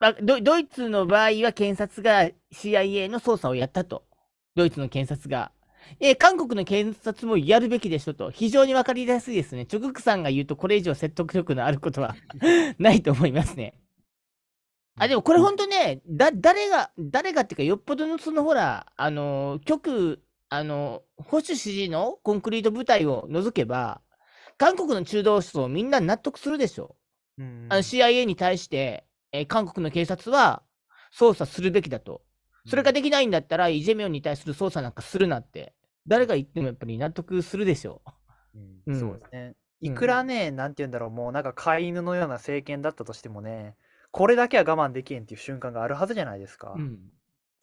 まド、ドイツの場合は検察が CIA の捜査をやったと。ドイツの検察が。えー、韓国の検察もやるべきでしょと。非常にわかりやすいですね。チョククさんが言うと、これ以上説得力のあることは [laughs] ないと思いますね。あ、でもこれ本当ね、だ、誰が、誰がっていうか、よっぽどのそのほら、あのー、極、あのー、保守支持のコンクリート部隊を除けば、韓国の中道層みんな納得するでしょ。CIA に対して、えー、韓国の警察は捜査するべきだと。それができないんだったら、イ・ジェミョンに対する捜査なんかするなって、誰が言ってもやっぱり納得するでしょう。うん、うん、そうですね。いくらね、うん、なんて言うんだろう、もうなんか飼い犬のような政権だったとしてもね、これだけは我慢できへんっていう瞬間があるはずじゃないですか。うん、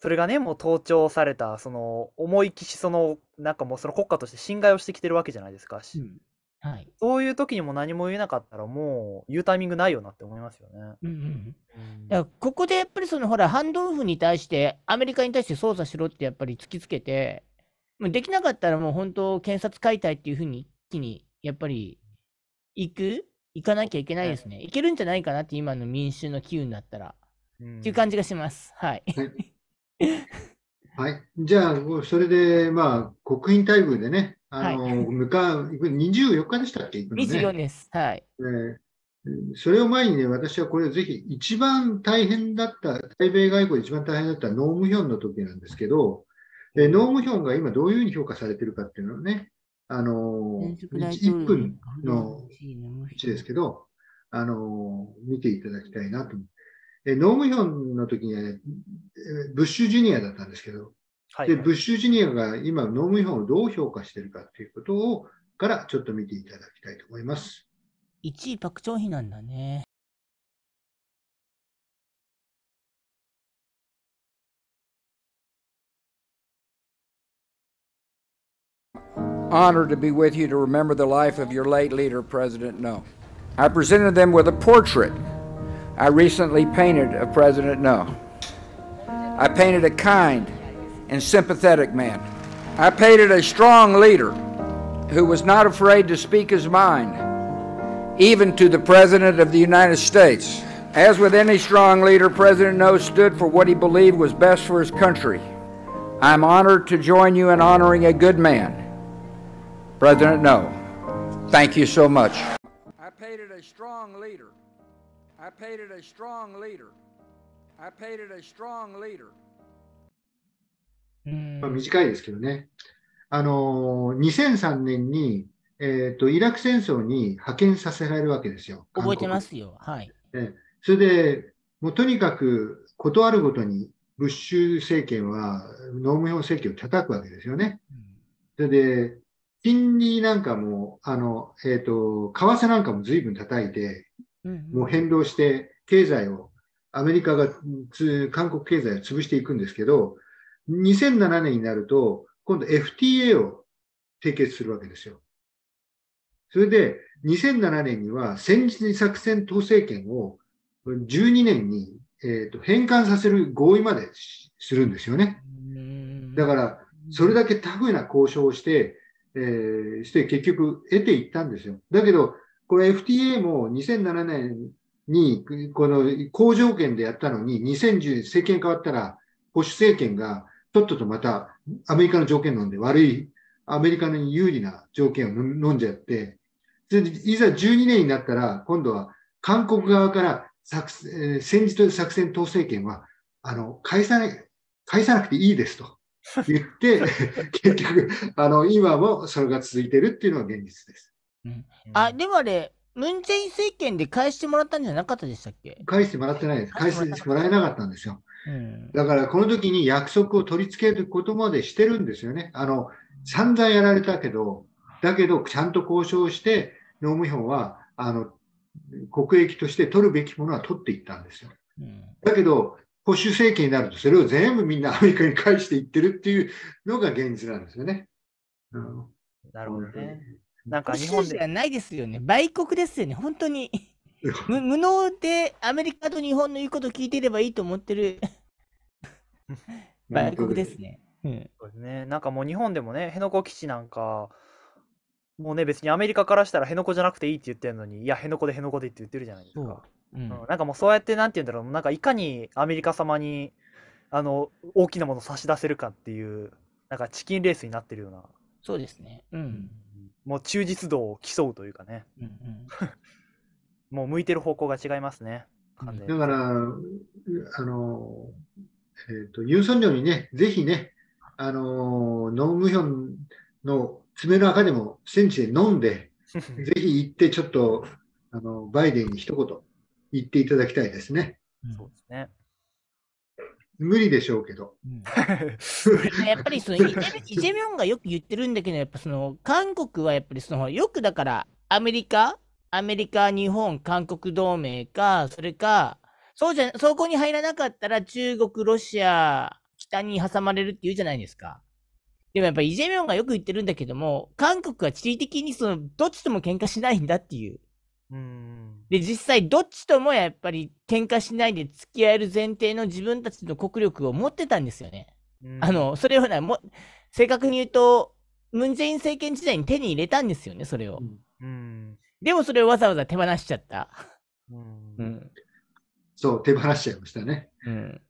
それがね、もう盗聴された、その、思いきし、その、なんかもうその国家として侵害をしてきてるわけじゃないですか。うん、はい。そういう時にも何も言えなかったら、もう言うタイミングないよなって思いますよね。うんうん。ここでやっぱりそのほら、ハンドオフに対して、アメリカに対して捜査しろってやっぱり突きつけて、もうできなかったらもう本当、検察解体っていうふうに一気に、やっぱり、行く行かなきゃいけないですね。はい、けるんじゃないかなって、今の民衆の機運だったら。うん、っていう感じがします。はい。はい [laughs] はい、じゃあ、それで、まあ、国賓待遇でね、あの、はい、向かう、24日でしたっけ、行くのね、24です。はい。えーそれを前にね、私はこれをぜひ、一番大変だった、対米外交で一番大変だったノームヒョンの時なんですけど、えノームヒョンが今どういうふうに評価されてるかっていうのをね、あのー、1分の1ですけど、あのー、見ていただきたいなと。えノームヒョンの時にはね、ブッシュジュニアだったんですけど、で、ブッシュジュニアが今、農務違反をどう評価しているかということをからちょっと見ていただきたいと思います。1位、パク・チョンヒなんだね。Honored to be with you to remember the life of your late leader, President No. I presented them with a portrait I recently painted of President No. I painted a kind, and sympathetic man. I painted a strong leader who was not afraid to speak his mind, even to the President of the United States. As with any strong leader, President No stood for what he believed was best for his country. I'm honored to join you in honoring a good man, President No. Thank you so much. I painted a strong leader. I painted a strong leader. I painted a strong leader. まあ、短いですけどね。あの2003年に、えーと、イラク戦争に派遣させられるわけですよ。覚えてますよ。はい。えそれでもうとにかく事あるごとにブッシュ政権は農務用政権を叩くわけですよね。それで金利なんかも、あの、えっ、ー、と、為替なんかも随分叩いて、もう変動して経済を、アメリカがつ、韓国経済を潰していくんですけど、2007年になると、今度 FTA を締結するわけですよ。それで、2007年には戦時作戦統制権を12年に、えーと、返還させる合意までするんですよね。だから、それだけタフな交渉をして、えー、して結局得ていったんですよ。だけど、これ FTA も2007年に、この好条件でやったのに、2010政権変わったら、保守政権がとっととまたアメリカの条件飲んで悪い、アメリカに有利な条件を飲んじゃって、でいざ12年になったら、今度は韓国側から作戦時と作戦統制権はあの返さない返さなくていいですと言って、[laughs] 結局あの、今もそれが続いてるっていうのが現実です。あでもあれ、ムン・ジェイン政権で返してもらったんじゃなかったでしたっけ返してもらってないです。返してもらえなかったんですよ。だからこの時に約束を取り付けることまでしてるんですよね。あの、散々やられたけど、だけどちゃんと交渉して農務省は、あの、国益として取るべきものは取っていったんですよ。だけど、保守政権になるとそれを全部みんなアメリカに返していってるっていうのが現実なんですよね。うん、なるほどね。なんか日本ゃないですよね。売国ですよね、本当に。無無能でアメリカと日本の言うこと聞いてればいいと思ってる外 [laughs] 国ですね。うんそうですね。なんかもう日本でもね、辺野古基地なんか、もうね、別にアメリカからしたら辺野古じゃなくていいって言ってるのに、いや、辺野古で辺野古でって言ってるじゃないですか。うんうん、なんかもうそうやって、なんて言うんだろう、なんかいかにアメリカ様に、あの、大きなものを差し出せるかっていう、なんかチキンレースになってるような。そうですね。うん。もう忠実度を競うというかね。うんうん [laughs] もう向いてる方向が違いますね。だから、あの、えっ、ー、と、ユン・ソンニョにね、ぜひね、あの、ノン・ムヒョンの爪の赤でも戦地で飲んで、[laughs] ぜひ行ってちょっと、あの、バイデンに一言言っていただきたいですね。そうですね。無理でしょうけど。[laughs] やっぱりそのイジェミョンがよく言ってるんだけど、やっぱその韓国はやっぱりそのよくだからアメリカアメリカ、日本、韓国同盟か、それか、そうじゃ、そこに入らなかったら中国、ロシア、北に挟まれるって言うじゃないですか。でもやっぱイ・ジェミョンがよく言ってるんだけども、韓国は地理的にその、どっちとも喧嘩しないんだっていう。うんで、実際どっちともやっぱり喧嘩しないで付き合える前提の自分たちの国力を持ってたんですよね。あの、それをな、も、正確に言うと、ムン・ジェイン政権時代に手に入れたんですよね、それを。うん、うんでもそれをわざわざ手放しちゃった。うん、そう、手放しちゃいましたね。うん、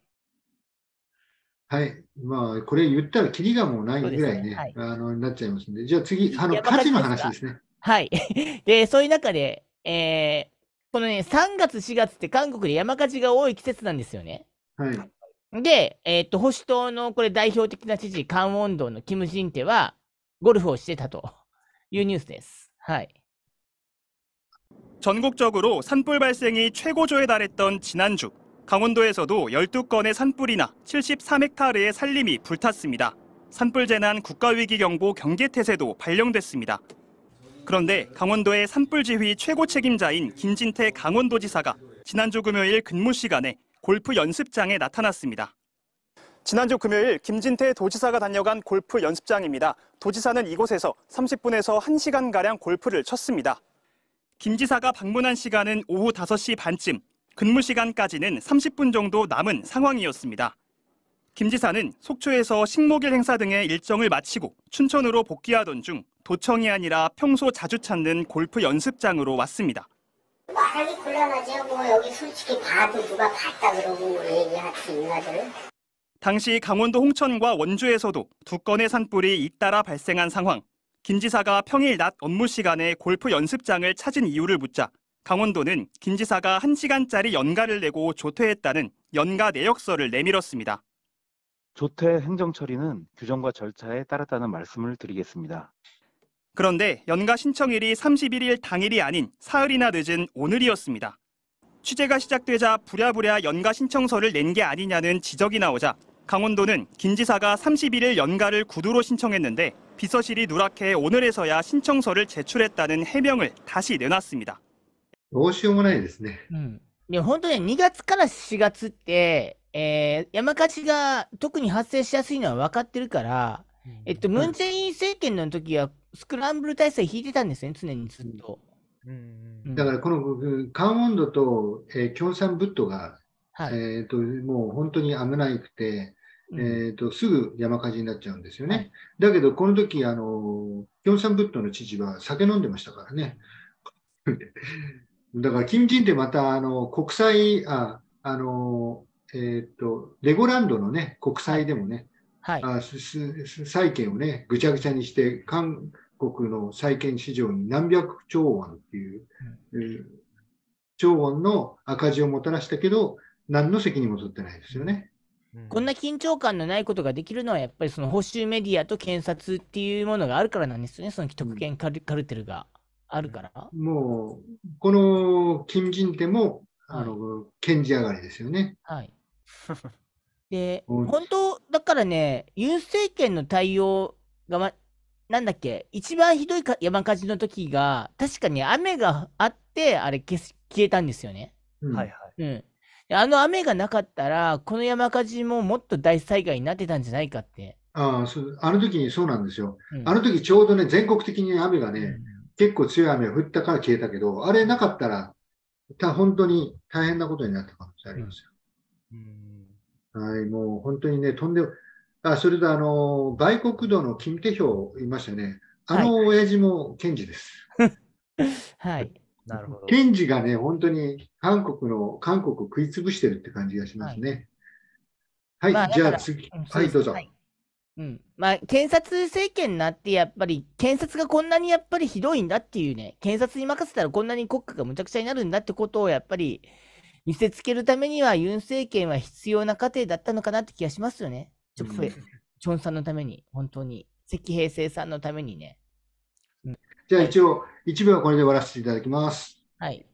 はい。まあ、これ言ったらきりがもうないぐらいね、ねはい、あのなっちゃいますんで。じゃあ次、あの価値の話ですね。はい。[laughs] で、そういう中で、えー、このね、3月、4月って韓国で山火事が多い季節なんですよね。はい。で、えー、っと、保守党のこれ代表的な知事、カンウォンドのキム・ジンテは、ゴルフをしてたというニュースです。はい。 전국적으로 산불 발생이 최고조에 달했던 지난주 강원도에서도 12건의 산불이나 73헥타르의 산림이 불탔습니다. 산불 재난 국가위기경보 경계태세도 발령됐습니다. 그런데 강원도의 산불 지휘 최고 책임자인 김진태 강원도지사가 지난주 금요일 근무 시간에 골프 연습장에 나타났습니다. 지난주 금요일 김진태 도지사가 다녀간 골프 연습장입니다. 도지사는 이곳에서 30분에서 1시간가량 골프를 쳤습니다. 김 지사가 방문한 시간은 오후 5시 반쯤, 근무 시간까지는 30분 정도 남은 상황이었습니다. 김 지사는 속초에서 식목일 행사 등의 일정을 마치고 춘천으로 복귀하던 중 도청이 아니라 평소 자주 찾는 골프 연습장으로 왔습니다. 말하기 뭐 곤란하죠. 뭐 여기 솔직히 봐도 누가 봤다 그러고 뭐 얘기할 수 있나들. 당시 강원도 홍천과 원주에서도 두 건의 산불이 잇따라 발생한 상황. 김 지사가 평일 낮 업무 시간에 골프 연습장을 찾은 이유를 묻자 강원도는 김 지사가 1시간짜리 연가를 내고 조퇴했다는 연가 내역서를 내밀었습니다. 조퇴 행정 처리는 규정과 절차에 따랐다는 말씀을 드리겠습니다. 그런데 연가 신청일이 31일 당일이 아닌 사흘이나 늦은 오늘이었습니다. 취재가 시작되자 부랴부랴 연가 신청서를 낸 게 아니냐는 지적이 나오자 강원도는 김 지사가 31일 연가를 구두로 신청했는데 비서실이누락해오늘에서야신청서를제출했다는해명을다시내놨습니다どうしようもないですね。いや、本当に2月から4月って、え山火事が特に発生しやすいのは分かってるから、えっと、ムン・ジェイン政権の時はスクランブル体制引いてたんですね、常にずっと。だからこのカンウォンドと、え共産ブッが、はい、えと、もう本当に危ないくて、えーと、すぐ山火事になっちゃうんですよね。だけど、この時あのピョンサンブットの知事は酒飲んでましたからね。[laughs] だから、キム・ジンってまたあの国際、ああのえーと、レゴランドの、ね、国際でもね、はい、あ債券をね、ぐちゃぐちゃにして、韓国の債券市場に何百兆ウォンっていう、うん、兆ウォンの赤字をもたらしたけど、何の責任も取ってないですよね。こんな緊張感のないことができるのは、やっぱりその報酬メディアと検察っていうものがあるからなんですよね、その既得権カル,、カルテルがあるから。もう、この金人手も、あの、検事上がりですよね。はい。[laughs] で、本当、だからね、ユン政権の対応が、ま、なんだっけ、一番ひどいか山火事の時が、確かに雨があって、あれ消す消えたんですよね。はいはい。うんあの雨がなかったら、この山火事ももっと大災害になってたんじゃないかって。ああそうあの時にそうなんですよ、うん、あの時ちょうどね、全国的に雨がね、うん、結構強い雨が降ったから消えたけど、あれなかったら、た本当に大変なことになった可能性ありますよ。うん、はい、もう本当にね、とんであそれとあの外国道の金手表いましたね、あの親父も検事です。[laughs] はいなるほど。検事がね、本当に韓国の、韓国を食い潰してるって感じがしますね。はい、はいまあ、じゃあ次、はい、どうぞ。はい、うん、まあ、検察政権になって、やっぱり検察がこんなにやっぱりひどいんだっていうね、検察に任せたらこんなに国家がむちゃくちゃになるんだってことをやっぱり見せつけるためには、ユン政権は必要な過程だったのかなって気がしますよね、チョチョンさんのために、本当に、赤平成さんのためにね。じゃあ一応、一部はこれで終わらせていただきます。はい。